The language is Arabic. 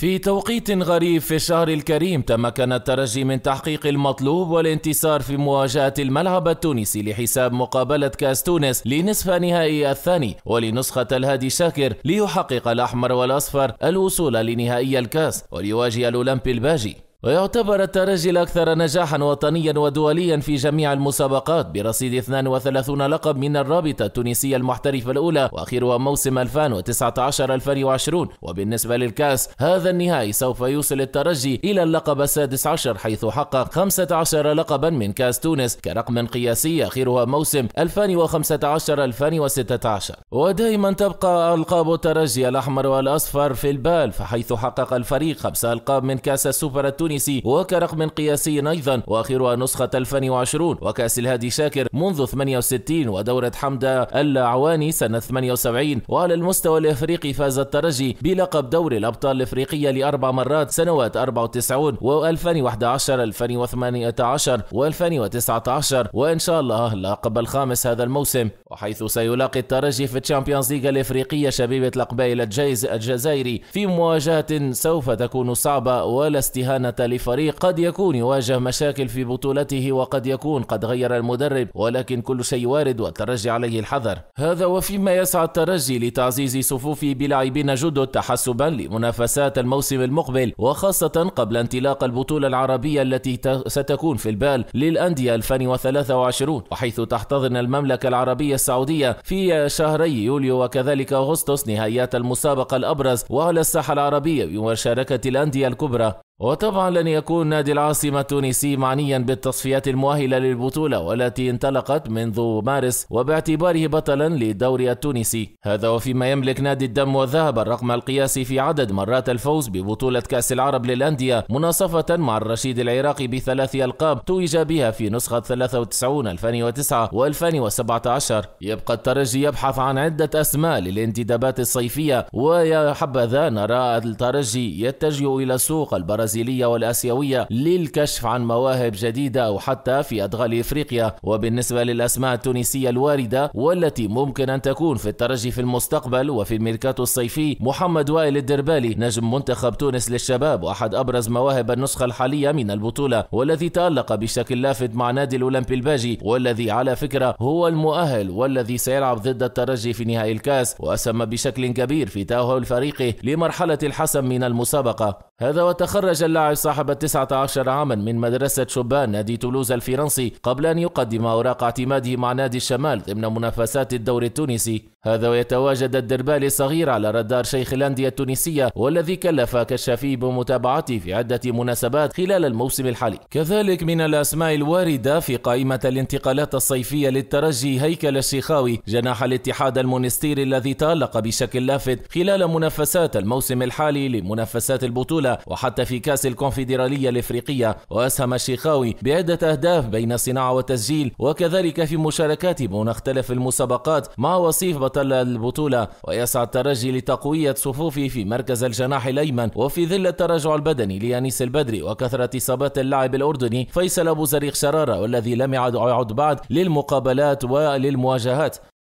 في توقيت غريب في الشهر الكريم تمكن الترجي من تحقيق المطلوب والانتصار في مواجهة الملعب التونسي لحساب مقابلة كاس تونس لنصف نهائي الثاني ولنسخة الهادي شاكر ليحقق الأحمر والأصفر الوصول لنهائي الكاس وليواجه الأولمبي الباجي ويعتبر الترجي الأكثر نجاحا وطنيا ودوليا في جميع المسابقات برصيد 32 لقب من الرابطة التونسية المحترفة الأولى وآخرها موسم 2019-2020 وبالنسبة للكأس هذا النهائي سوف يوصل الترجي إلى اللقب السادس عشر حيث حقق 15 لقبا من كأس تونس كرقم قياسي آخرها موسم 2015-2016 ودائما تبقى ألقاب الترجي الأحمر والأصفر في البال فحيث حقق الفريق خمسة ألقاب من كأس السوبر التونسي التونسي وكرقم قياسي أيضا وآخرها نسخة 2020 وكأس الهادي شاكر منذ 68 ودورة حمدة العواني سنة 78 وعلى المستوى الإفريقي فاز الترجي بلقب دور الأبطال الإفريقية لأربع مرات سنوات 94 و2011 2018 و2019 وإن شاء الله اللقب الخامس هذا الموسم وحيث سيلاقي الترجي في الشامبيونز ليغا الإفريقية شبيبة القبائل الجيز الجزائري في مواجهة سوف تكون صعبة ولا استهانة لفريق قد يكون يواجه مشاكل في بطولته وقد يكون قد غير المدرب ولكن كل شيء وارد والترجي عليه الحذر هذا وفيما يسعى الترجي لتعزيز صفوفه بلاعبين جدد تحسبا لمنافسات الموسم المقبل وخاصة قبل انطلاق البطولة العربية التي ستكون في البال للأندية 2023 وحيث تحتضن المملكة العربية السعودية في شهري يوليو وكذلك أغسطس نهايات المسابقة الأبرز وعلى الساحة العربية بمشاركة الأندية الكبرى وطبعا لن يكون نادي العاصمة التونسي معنيا بالتصفيات المؤهلة للبطولة والتي انطلقت منذ مارس وباعتباره بطلا للدوري التونسي هذا وفيما يملك نادي الدم والذهب الرقم القياسي في عدد مرات الفوز ببطولة كأس العرب للأندية مناصفة مع الرشيد العراقي بثلاث ألقاب توج بها في نسخة 93 2009 و2017 يبقى الترجي يبحث عن عدة أسماء للانتدابات الصيفية ويا حبذا نرى الترجي يتجه إلى سوق البرازيل البرازيلية والآسيوية للكشف عن مواهب جديدة أو حتى في أدغال إفريقيا وبالنسبة للأسماء التونسية الواردة والتي ممكن أن تكون في الترجي في المستقبل وفي الميركاتو الصيفي محمد وائل الدربالي نجم منتخب تونس للشباب وأحد أبرز مواهب النسخة الحالية من البطولة والذي تألق بشكل لافت مع نادي الأولمبي الباجي والذي على فكرة هو المؤهل والذي سيلعب ضد الترجي في نهائي الكاس وأسهم بشكل كبير في تأهل فريقه لمرحلة الحسم من المسابقة هذا وتخرج اللاعب صاحب 19 عاما من مدرسة شبان نادي تولوز الفرنسي قبل أن يقدم أوراق اعتماده مع نادي الشمال ضمن منافسات الدوري التونسي هذا ويتواجد الدربال الصغير على رادار شيخ الأندية التونسية والذي كلف كشافي بمتابعته في عدة مناسبات خلال الموسم الحالي كذلك من الأسماء الواردة في قائمة الانتقالات الصيفية للترجي هيكل الشيخاوي جناح الاتحاد المونستيري الذي تألق بشكل لافت خلال منافسات الموسم الحالي لمنافسات البطولة وحتى في كأس الكونفدرالية الإفريقية وأسهم الشيخاوي بعدة أهداف بين صناعة والتسجيل وكذلك في مشاركات مختلف المسابقات مع وصيف بطل محتل البطولة ويسعى الترجي لتقوية صفوفه في مركز الجناح الأيمن وفي ظل التراجع البدني ليانيس البدري وكثرة إصابات اللاعب الأردني فيصل أبو زريق شرارة والذي لم يعد بعد للمقابلات وللمواجهات